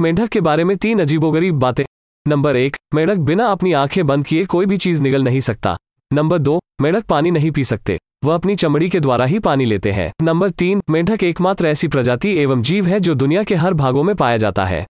मेंढक के बारे में तीन अजीबोगरीब बातें नंबर एक मेढक बिना अपनी आंखें बंद किए कोई भी चीज निगल नहीं सकता नंबर दो मेढक पानी नहीं पी सकते वह अपनी चमड़ी के द्वारा ही पानी लेते हैं नंबर तीन मेढक एकमात्र ऐसी प्रजाति एवं जीव है जो दुनिया के हर भागों में पाया जाता है